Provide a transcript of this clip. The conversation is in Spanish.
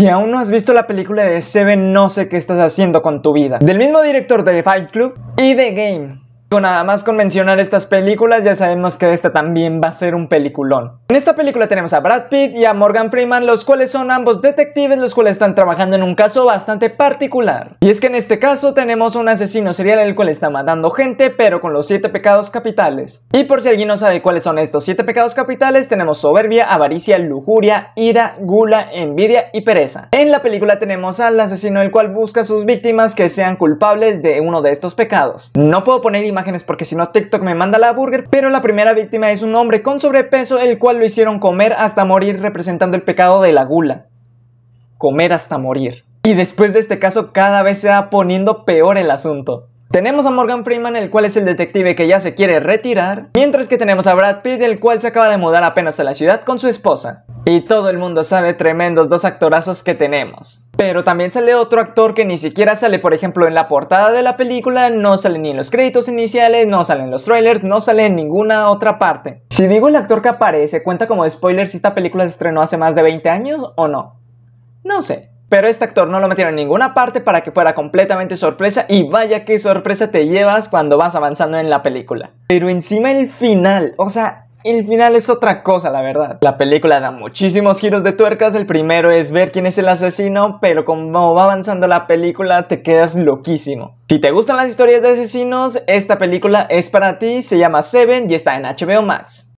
Si aún no has visto la película de Seven, no sé qué estás haciendo con tu vida. Del mismo director de Fight Club y The Game. Nada más con mencionar estas películas ya sabemos que esta también va a ser un peliculón. En esta película tenemos a Brad Pitt y a Morgan Freeman, los cuales son ambos detectives, los cuales están trabajando en un caso bastante particular. Y es que en este caso tenemos un asesino serial el cual está matando gente, pero con los siete pecados capitales. Y por si alguien no sabe cuáles son estos siete pecados capitales, tenemos soberbia, avaricia, lujuria, ira, gula, envidia y pereza. En la película tenemos al asesino el cual busca a sus víctimas que sean culpables de uno de estos pecados. No puedo poner imágenes porque si no TikTok me manda la burger, pero la primera víctima es un hombre con sobrepeso el cual lo hicieron comer hasta morir representando el pecado de la gula. Comer hasta morir. Y después de este caso cada vez se va poniendo peor el asunto. Tenemos a Morgan Freeman, el cual es el detective que ya se quiere retirar, mientras que tenemos a Brad Pitt, el cual se acaba de mudar apenas a la ciudad con su esposa. Y todo el mundo sabe tremendos dos actorazos que tenemos. Pero también sale otro actor que ni siquiera sale, por ejemplo, en la portada de la película, no sale ni en los créditos iniciales, no sale en los trailers, no sale en ninguna otra parte. Si digo el actor que aparece, ¿cuenta como spoiler si esta película se estrenó hace más de 20 años o no? No sé. Pero este actor no lo metieron en ninguna parte para que fuera completamente sorpresa y vaya qué sorpresa te llevas cuando vas avanzando en la película. Pero encima el final, o sea, el final es otra cosa, la verdad. La película da muchísimos giros de tuercas. El primero es ver quién es el asesino, pero como va avanzando la película te quedas loquísimo. Si te gustan las historias de asesinos, esta película es para ti, se llama Seven y está en HBO Max.